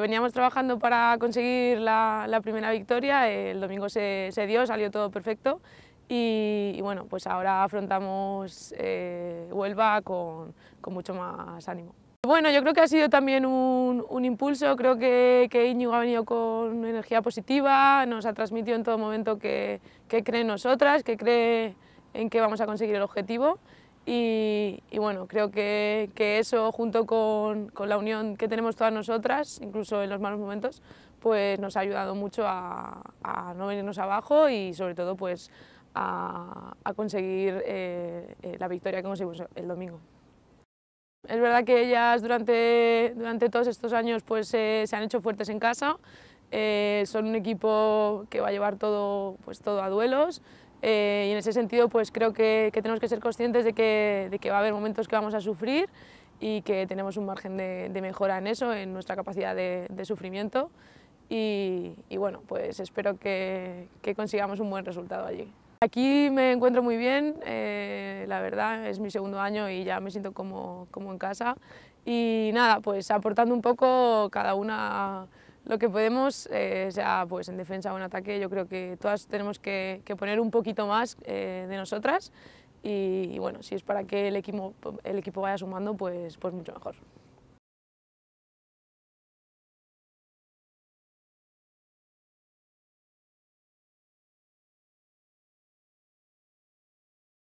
Veníamos trabajando para conseguir la, primera victoria, el domingo se, dio, salió todo perfecto y, bueno, pues ahora afrontamos eh, Huelva con, mucho más ánimo. Bueno, yo creo que ha sido también un, impulso, creo que, que ha venido con energía positiva, nos ha transmitido en todo momento que, que cree en nosotras, que cree en que vamos a conseguir el objetivo y, bueno, creo que, eso, junto con, la unión que tenemos todas nosotras, incluso en los malos momentos, pues nos ha ayudado mucho a, no venirnos abajo y sobre todo pues a, conseguir eh, eh, la victoria que conseguimos el domingo. Es verdad que ellas durante, durante todos estos años pues, se han hecho fuertes en casa, eh, son un equipo que va a llevar todo, pues, todo a duelos, eh, y en ese sentido, pues creo que, tenemos que ser conscientes de que, de que, va a haber momentos que vamos a sufrir y que tenemos un margen de, mejora en eso, en nuestra capacidad de, sufrimiento. Y, bueno, pues espero que, consigamos un buen resultado allí. Aquí me encuentro muy bien, eh, la verdad, es mi segundo año y ya me siento como, como en casa. Y nada, pues aportando un poco cada una lo que podemos, eh, sea pues en defensa o en ataque, yo creo que todas tenemos que, poner un poquito más eh, de nosotras y, bueno, si es para que el equipo, el equipo vaya sumando, pues, pues mucho mejor.